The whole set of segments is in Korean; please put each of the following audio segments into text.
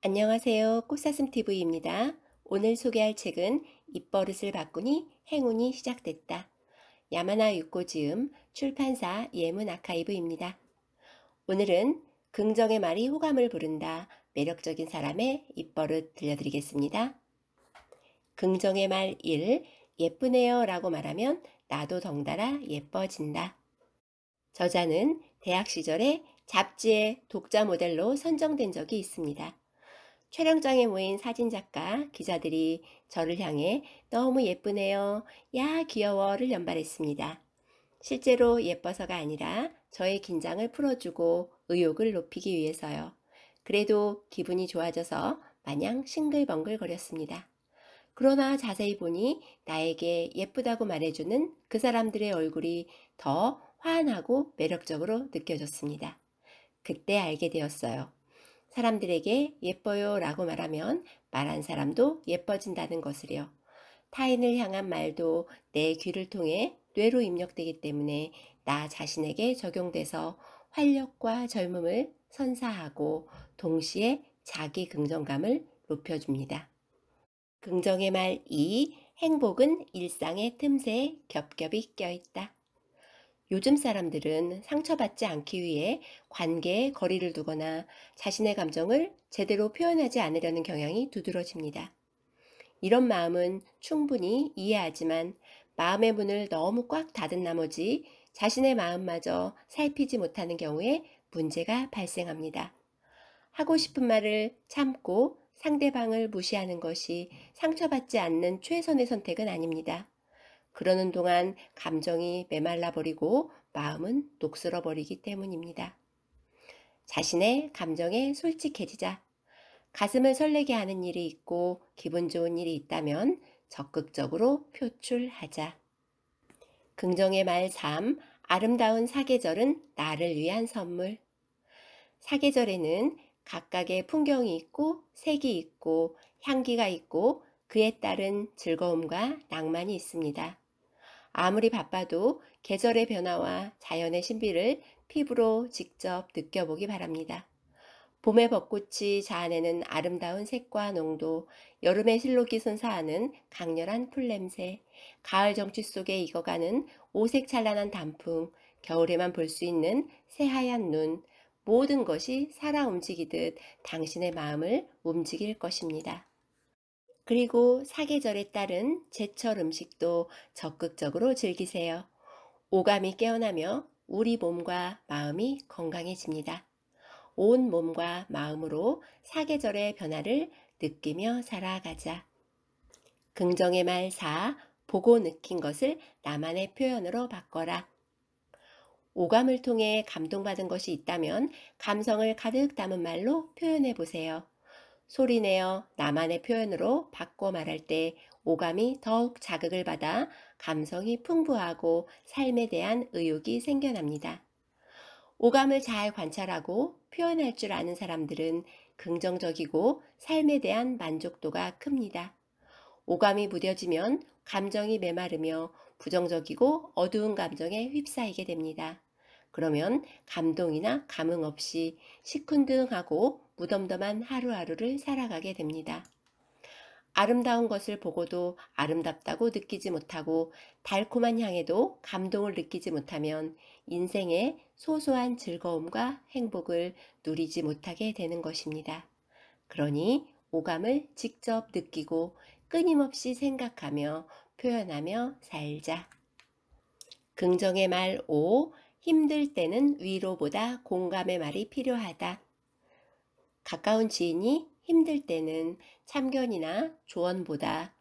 안녕하세요. 꽃사슴TV입니다. 오늘 소개할 책은 입버릇을 바꾸니 행운이 시작됐다. 야마나 육고지음 출판사 예문 아카이브입니다. 오늘은 긍정의 말이 호감을 부른다. 매력적인 사람의 입버릇 들려드리겠습니다. 긍정의 말 1. 예쁘네요 라고 말하면 나도 덩달아 예뻐진다. 저자는 대학 시절에 잡지의 독자 모델로 선정된 적이 있습니다. 촬영장에 모인 사진작가, 기자들이 저를 향해 너무 예쁘네요. 야, 귀여워를 연발했습니다. 실제로 예뻐서가 아니라 저의 긴장을 풀어주고 의욕을 높이기 위해서요. 그래도 기분이 좋아져서 마냥 싱글벙글 거렸습니다. 그러나 자세히 보니 나에게 예쁘다고 말해주는 그 사람들의 얼굴이 더 환하고 매력적으로 느껴졌습니다. 그때 알게 되었어요. 사람들에게 예뻐요 라고 말하면 말한 사람도 예뻐진다는 것을요. 타인을 향한 말도 내 귀를 통해 뇌로 입력되기 때문에 나 자신에게 적용돼서 활력과 젊음을 선사하고 동시에 자기 긍정감을 높여줍니다. 긍정의 말 2. 행복은 일상의 틈새에 겹겹이 껴있다. 요즘 사람들은 상처받지 않기 위해 관계에 거리를 두거나 자신의 감정을 제대로 표현하지 않으려는 경향이 두드러집니다. 이런 마음은 충분히 이해하지만 마음의 문을 너무 꽉 닫은 나머지 자신의 마음마저 살피지 못하는 경우에 문제가 발생합니다. 하고 싶은 말을 참고 상대방을 무시하는 것이 상처받지 않는 최선의 선택은 아닙니다. 그러는 동안 감정이 메말라 버리고 마음은 녹슬어 버리기 때문입니다. 자신의 감정에 솔직해지자. 가슴을 설레게 하는 일이 있고 기분 좋은 일이 있다면 적극적으로 표출하자. 긍정의 말 3. 아름다운 사계절은 나를 위한 선물. 사계절에는 각각의 풍경이 있고 색이 있고 향기가 있고 그에 따른 즐거움과 낭만이 있습니다. 아무리 바빠도 계절의 변화와 자연의 신비를 피부로 직접 느껴보기 바랍니다. 봄의 벚꽃이 자아내는 아름다운 색과 농도, 여름의 실록이 선사하는 강렬한 풀냄새, 가을 정취 속에 익어가는 오색 찬란한 단풍, 겨울에만 볼 수 있는 새하얀 눈, 모든 것이 살아 움직이듯 당신의 마음을 움직일 것입니다. 그리고 사계절에 따른 제철 음식도 적극적으로 즐기세요. 오감이 깨어나며 우리 몸과 마음이 건강해집니다. 온 몸과 마음으로 사계절의 변화를 느끼며 살아가자. 긍정의 말 4. 보고 느낀 것을 나만의 표현으로 바꿔라. 오감을 통해 감동받은 것이 있다면 감성을 가득 담은 말로 표현해 보세요. 소리내어 나만의 표현으로 바꿔 말할 때 오감이 더욱 자극을 받아 감성이 풍부하고 삶에 대한 의욕이 생겨납니다. 오감을 잘 관찰하고 표현할 줄 아는 사람들은 긍정적이고 삶에 대한 만족도가 큽니다. 오감이 무뎌지면 감정이 메마르며 부정적이고 어두운 감정에 휩싸이게 됩니다. 그러면 감동이나 감흥 없이 시큰둥하고 무덤덤한 하루하루를 살아가게 됩니다. 아름다운 것을 보고도 아름답다고 느끼지 못하고 달콤한 향에도 감동을 느끼지 못하면 인생의 소소한 즐거움과 행복을 누리지 못하게 되는 것입니다. 그러니 오감을 직접 느끼고 끊임없이 생각하며 표현하며 살자. 긍정의 말 5. 힘들 때는 위로보다 공감의 말이 필요하다. 가까운 지인이 힘들 때는 참견이나 조언보다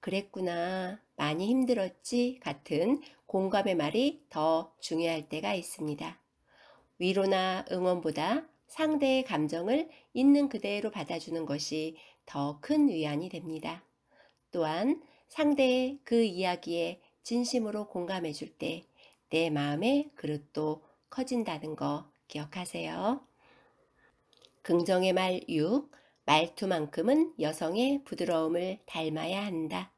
그랬구나, 많이 힘들었지 같은 공감의 말이 더 중요할 때가 있습니다. 위로나 응원보다 상대의 감정을 있는 그대로 받아주는 것이 더 큰 위안이 됩니다. 또한 상대의 그 이야기에 진심으로 공감해 줄 때 내 마음의 그릇도 커진다는 거 기억하세요. 긍정의 말 6. 말투만큼은 여성의 부드러움을 닮아야 한다.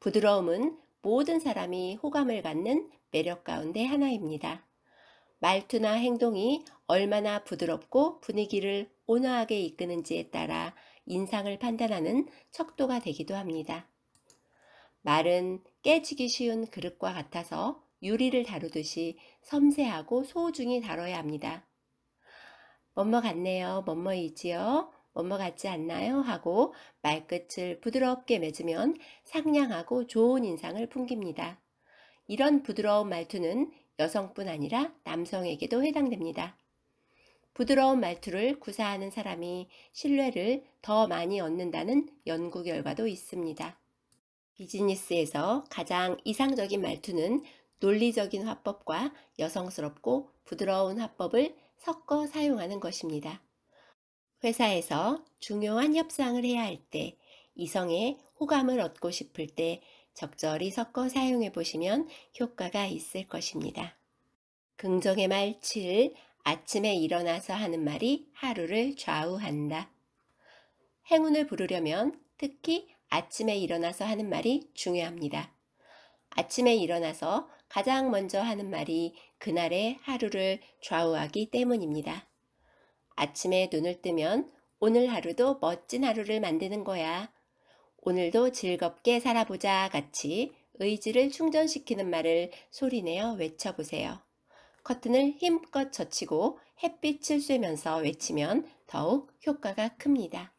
부드러움은 모든 사람이 호감을 갖는 매력 가운데 하나입니다. 말투나 행동이 얼마나 부드럽고 분위기를 온화하게 이끄는지에 따라 인상을 판단하는 척도가 되기도 합니다. 말은 깨지기 쉬운 그릇과 같아서 유리를 다루듯이 섬세하고 소중히 다뤄야 합니다. 뭐뭐 같네요. 뭐뭐이지요. 뭐뭐 같지 않나요? 하고 말끝을 부드럽게 맺으면 상냥하고 좋은 인상을 풍깁니다. 이런 부드러운 말투는 여성뿐 아니라 남성에게도 해당됩니다. 부드러운 말투를 구사하는 사람이 신뢰를 더 많이 얻는다는 연구 결과도 있습니다. 비즈니스에서 가장 이상적인 말투는 논리적인 화법과 여성스럽고 부드러운 화법을 섞어 사용하는 것입니다. 회사에서 중요한 협상을 해야 할 때, 이성의 호감을 얻고 싶을 때 적절히 섞어 사용해 보시면 효과가 있을 것입니다. 긍정의 말 7. 아침에 일어나서 하는 말이 하루를 좌우한다. 행운을 부르려면 특히 아침에 일어나서 하는 말이 중요합니다. 아침에 일어나서 가장 먼저 하는 말이 그날의 하루를 좌우하기 때문입니다. 아침에 눈을 뜨면 오늘 하루도 멋진 하루를 만드는 거야. 오늘도 즐겁게 살아보자 같이 의지를 충전시키는 말을 소리내어 외쳐보세요. 커튼을 힘껏 젖히고 햇빛을 쐬면서 외치면 더욱 효과가 큽니다.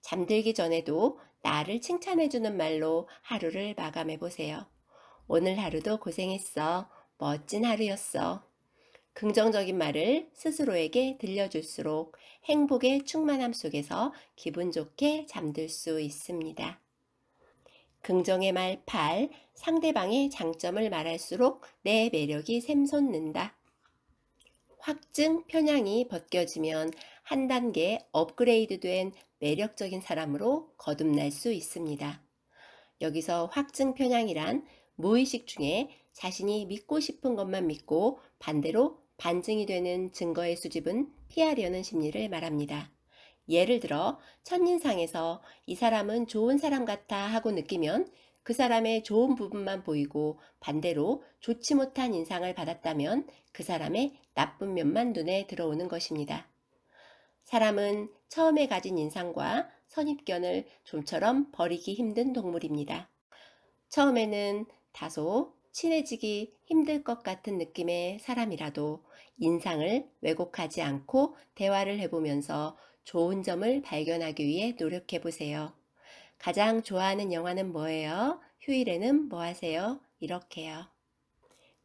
잠들기 전에도 나를 칭찬해주는 말로 하루를 마감해보세요. 오늘 하루도 고생했어. 멋진 하루였어. 긍정적인 말을 스스로에게 들려줄수록 행복의 충만함 속에서 기분 좋게 잠들 수 있습니다. 긍정의 말 8. 상대방의 장점을 말할수록 내 매력이 샘솟는다. 확증 편향이 벗겨지면 한 단계 업그레이드 된 매력적인 사람으로 거듭날 수 있습니다. 여기서 확증 편향이란 무의식 중에 자신이 믿고 싶은 것만 믿고 반대로 반증이 되는 증거의 수집은 피하려는 심리를 말합니다. 예를 들어 첫인상에서 이 사람은 좋은 사람 같아 하고 느끼면 그 사람의 좋은 부분만 보이고 반대로 좋지 못한 인상을 받았다면 그 사람의 나쁜 면만 눈에 들어오는 것입니다. 사람은 처음에 가진 인상과 선입견을 좀처럼 버리기 힘든 동물입니다. 처음에는 다소 친해지기 힘들 것 같은 느낌의 사람이라도 인상을 왜곡하지 않고 대화를 해보면서 좋은 점을 발견하기 위해 노력해 보세요. 가장 좋아하는 영화는 뭐예요? 휴일에는 뭐 하세요? 이렇게요.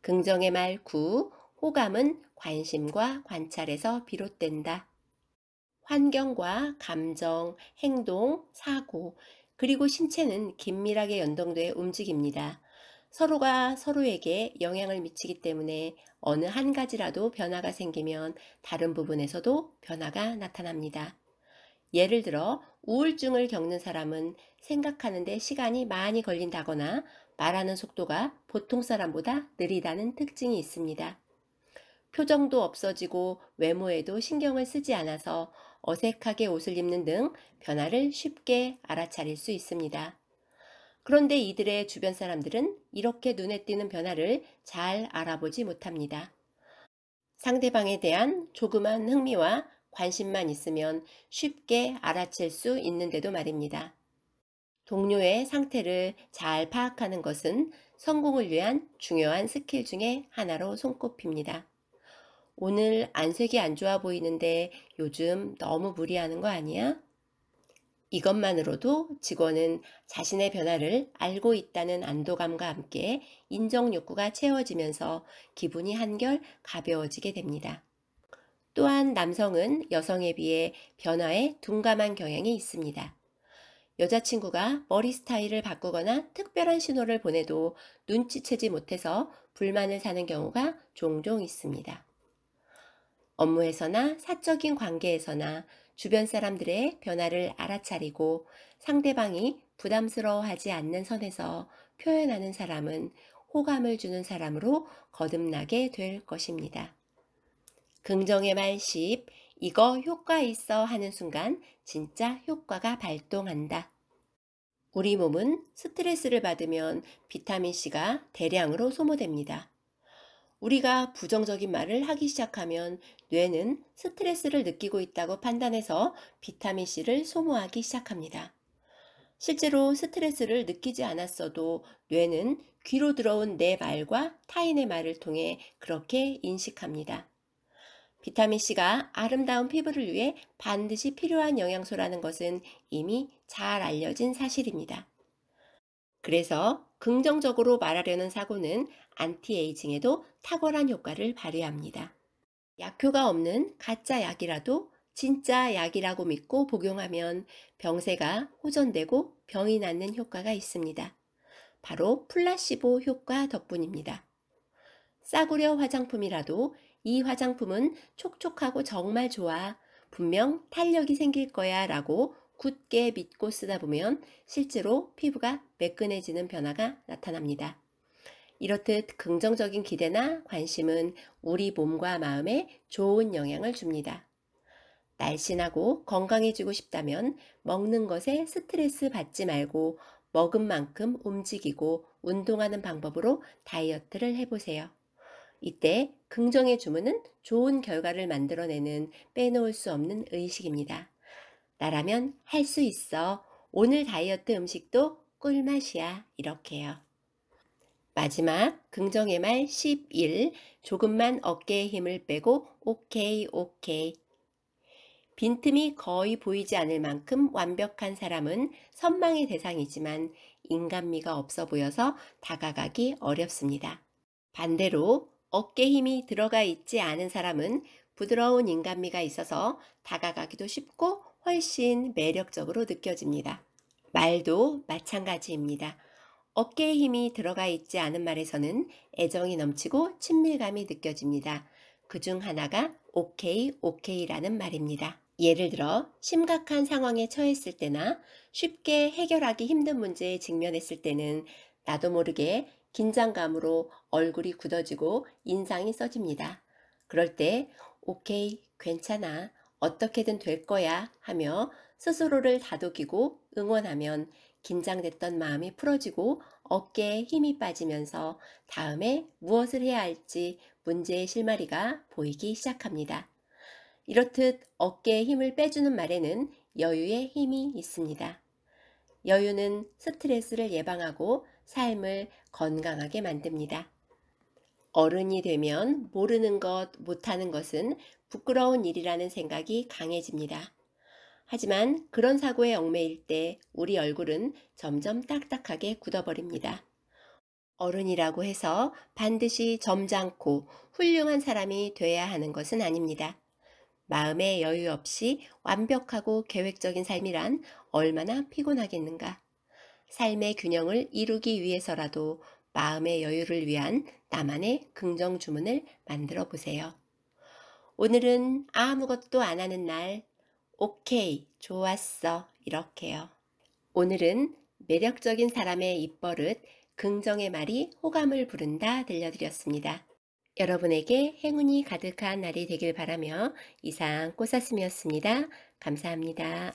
긍정의 말 9. 호감은 관심과 관찰에서 비롯된다. 환경과 감정, 행동, 사고, 그리고 신체는 긴밀하게 연동돼 움직입니다. 서로가 서로에게 영향을 미치기 때문에 어느 한 가지라도 변화가 생기면 다른 부분에서도 변화가 나타납니다. 예를 들어 우울증을 겪는 사람은 생각하는데 시간이 많이 걸린다거나 말하는 속도가 보통 사람보다 느리다는 특징이 있습니다. 표정도 없어지고 외모에도 신경을 쓰지 않아서 어색하게 옷을 입는 등 변화를 쉽게 알아차릴 수 있습니다. 그런데 이들의 주변 사람들은 이렇게 눈에 띄는 변화를 잘 알아보지 못합니다. 상대방에 대한 조그만 흥미와 관심만 있으면 쉽게 알아챌 수 있는데도 말입니다. 동료의 상태를 잘 파악하는 것은 성공을 위한 중요한 스킬 중의 하나로 손꼽힙니다. 오늘 안색이 안 좋아 보이는데 요즘 너무 무리하는 거 아니야? 이것만으로도 직원은 자신의 변화를 알고 있다는 안도감과 함께 인정 욕구가 채워지면서 기분이 한결 가벼워지게 됩니다. 또한 남성은 여성에 비해 변화에 둔감한 경향이 있습니다. 여자친구가 머리 스타일을 바꾸거나 특별한 신호를 보내도 눈치채지 못해서 불만을 사는 경우가 종종 있습니다. 업무에서나 사적인 관계에서나 주변 사람들의 변화를 알아차리고 상대방이 부담스러워하지 않는 선에서 표현하는 사람은 호감을 주는 사람으로 거듭나게 될 것입니다. 긍정의 말 10. 이거 효과 있어 하는 순간 진짜 효과가 발동한다. 우리 몸은 스트레스를 받으면 비타민C가 대량으로 소모됩니다. 우리가 부정적인 말을 하기 시작하면 뇌는 스트레스를 느끼고 있다고 판단해서 비타민C를 소모하기 시작합니다. 실제로 스트레스를 느끼지 않았어도 뇌는 귀로 들어온 내 말과 타인의 말을 통해 그렇게 인식합니다. 비타민C가 아름다운 피부를 위해 반드시 필요한 영양소라는 것은 이미 잘 알려진 사실입니다. 그래서 긍정적으로 말하려는 사고는 안티에이징에도 탁월한 효과를 발휘합니다. 약효가 없는 가짜 약이라도 진짜 약이라고 믿고 복용하면 병세가 호전되고 병이 낫는 효과가 있습니다. 바로 플라시보 효과 덕분입니다. 싸구려 화장품이라도 이 화장품은 촉촉하고 정말 좋아. 분명 탄력이 생길 거야 라고 굳게 믿고 쓰다 보면 실제로 피부가 매끈해지는 변화가 나타납니다. 이렇듯 긍정적인 기대나 관심은 우리 몸과 마음에 좋은 영향을 줍니다. 날씬하고 건강해지고 싶다면 먹는 것에 스트레스 받지 말고 먹은 만큼 움직이고 운동하는 방법으로 다이어트를 해보세요. 이때 긍정의 주문은 좋은 결과를 만들어내는 빼놓을 수 없는 의식입니다. 나라면 할 수 있어. 오늘 다이어트 음식도 꿀맛이야. 이렇게요. 마지막 긍정의 말 11. 조금만 어깨에 힘을 빼고 오케이 오케이. 빈틈이 거의 보이지 않을 만큼 완벽한 사람은 선망의 대상이지만 인간미가 없어 보여서 다가가기 어렵습니다. 반대로 어깨 힘이 들어가 있지 않은 사람은 부드러운 인간미가 있어서 다가가기도 쉽고 훨씬 매력적으로 느껴집니다. 말도 마찬가지입니다. 어깨에 힘이 들어가 있지 않은 말에서는 애정이 넘치고 친밀감이 느껴집니다. 그 중 하나가 오케이, 오케이라는 말입니다. 예를 들어 심각한 상황에 처했을 때나 쉽게 해결하기 힘든 문제에 직면했을 때는 나도 모르게 긴장감으로 얼굴이 굳어지고 인상이 써집니다. 그럴 때 오케이, 괜찮아, 어떻게든 될 거야 하며 스스로를 다독이고 응원하면 긴장됐던 마음이 풀어지고 어깨에 힘이 빠지면서 다음에 무엇을 해야 할지 문제의 실마리가 보이기 시작합니다. 이렇듯 어깨에 힘을 빼주는 말에는 여유의 힘이 있습니다. 여유는 스트레스를 예방하고 삶을 건강하게 만듭니다. 어른이 되면 모르는 것, 못하는 것은 부끄러운 일이라는 생각이 강해집니다. 하지만 그런 사고에 얽매일 때 우리 얼굴은 점점 딱딱하게 굳어버립니다. 어른이라고 해서 반드시 점잖고 훌륭한 사람이 돼야 하는 것은 아닙니다. 마음의 여유 없이 완벽하고 계획적인 삶이란 얼마나 피곤하겠는가. 삶의 균형을 이루기 위해서라도 마음의 여유를 위한 나만의 긍정 주문을 만들어 보세요. 오늘은 아무것도 안 하는 날 오케이, 좋았어. 이렇게요. 오늘은 매력적인 사람의 입버릇, 긍정의 말이 호감을 부른다 들려드렸습니다. 여러분에게 행운이 가득한 날이 되길 바라며 이상 꽃사슴이었습니다. 감사합니다.